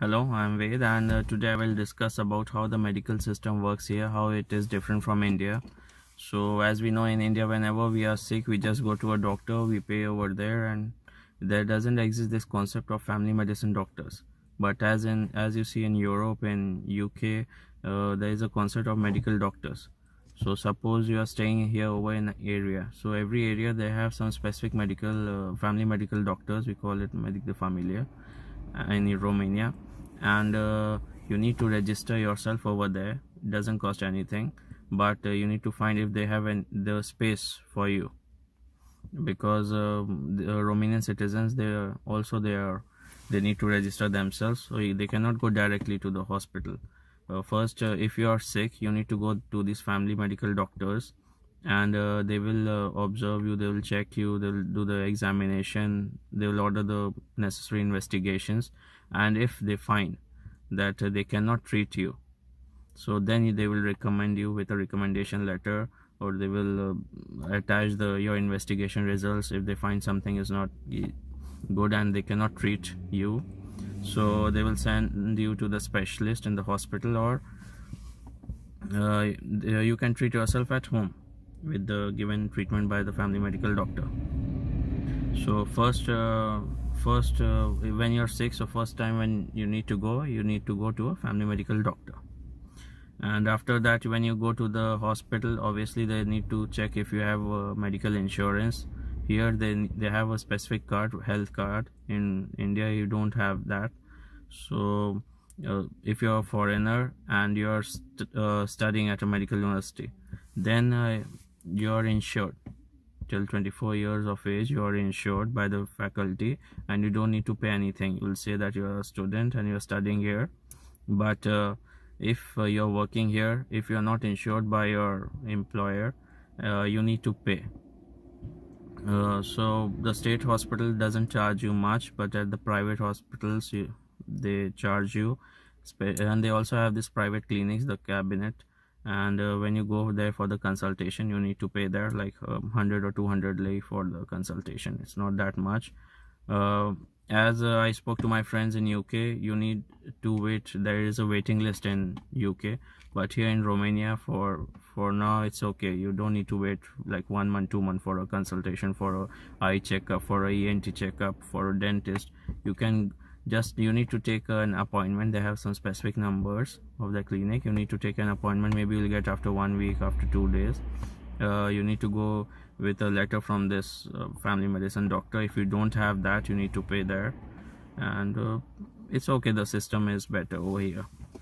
Hello, I'm Ved and uh, today I will discuss about how the medical system works here, how it is different from India. So as we know in India, whenever we are sick, we just go to a doctor, we pay over there and there doesn't exist this concept of family medicine doctors. But as in as you see in Europe, in UK, uh, there is a concept of medical doctors. So suppose you are staying here over in area. So every area they have some specific medical, uh, family medical doctors, we call it medic de familia uh, in Romania and uh, you need to register yourself over there it doesn't cost anything but uh, you need to find if they have an, the space for you because uh, the Romanian citizens they are also they are they need to register themselves so they cannot go directly to the hospital uh, first uh, if you are sick you need to go to these family medical doctors and uh, they will observe you they will check you they will do the examination they will order the necessary investigations and if they find that uh, they cannot treat you so then they will recommend you with a recommendation letter or they will uh, attach the your investigation results if they find something is not good and they cannot treat you so they will send you to the specialist in the hospital or uh, uh you can treat yourself at home with the given treatment by the family medical doctor so first uh, first uh, when you're sick so first time when you need to go you need to go to a family medical doctor and after that when you go to the hospital obviously they need to check if you have uh, medical insurance here they they have a specific card health card in india you don't have that so uh, if you're a foreigner and you're st uh, studying at a medical university then uh, you're insured till 24 years of age you are insured by the faculty and you don't need to pay anything you'll say that you're a student and you're studying here but uh, if uh, you're working here if you're not insured by your employer uh, you need to pay uh, so the state hospital doesn't charge you much but at the private hospitals you, they charge you and they also have this private clinics the cabinet and uh, when you go there for the consultation you need to pay there like um, 100 or 200 lei for the consultation it's not that much uh, as uh, i spoke to my friends in uk you need to wait there is a waiting list in uk but here in romania for for now it's okay you don't need to wait like one month two month for a consultation for a eye checkup for a ent checkup for a dentist you can just you need to take an appointment they have some specific numbers of the clinic you need to take an appointment maybe you'll get after one week after two days uh, you need to go with a letter from this uh, family medicine doctor if you don't have that you need to pay there and uh, it's okay the system is better over here